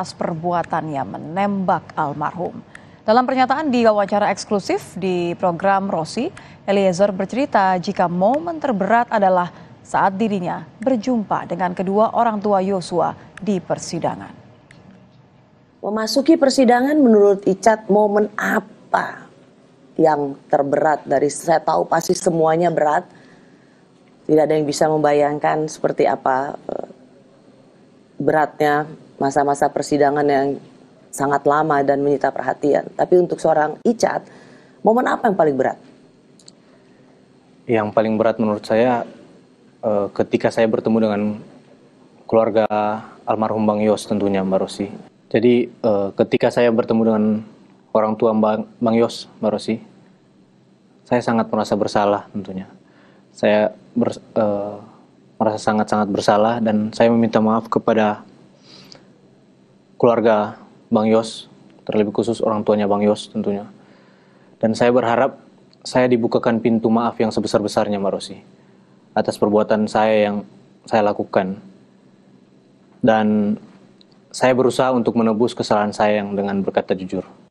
atas perbuatannya menembak almarhum. Dalam pernyataan di wawancara eksklusif di program Rossi, Eliezer bercerita jika momen terberat adalah saat dirinya berjumpa dengan kedua orang tua Yosua di persidangan. Memasuki persidangan menurut Icat momen apa yang terberat dari saya tahu pasti semuanya berat. Tidak ada yang bisa membayangkan seperti apa eh, beratnya masa-masa persidangan yang sangat lama dan menyita perhatian. Tapi untuk seorang Icat, momen apa yang paling berat? Yang paling berat menurut saya eh, ketika saya bertemu dengan keluarga almarhum Bang Yos tentunya Mbak Rosi. Jadi eh, ketika saya bertemu dengan orang tua Bang, Bang Yos Mbak Rosi, saya sangat merasa bersalah tentunya. Saya ber, e, eh, merasa sangat-sangat bersalah dan saya meminta maaf kepada keluarga Bang Yos, terlebih khusus orang tuanya Bang Yos tentunya. Dan saya berharap saya dibukakan pintu maaf yang sebesar-besarnya Mbak Rosi, atas perbuatan saya yang saya lakukan. Dan saya berusaha untuk menebus kesalahan saya yang dengan berkata jujur.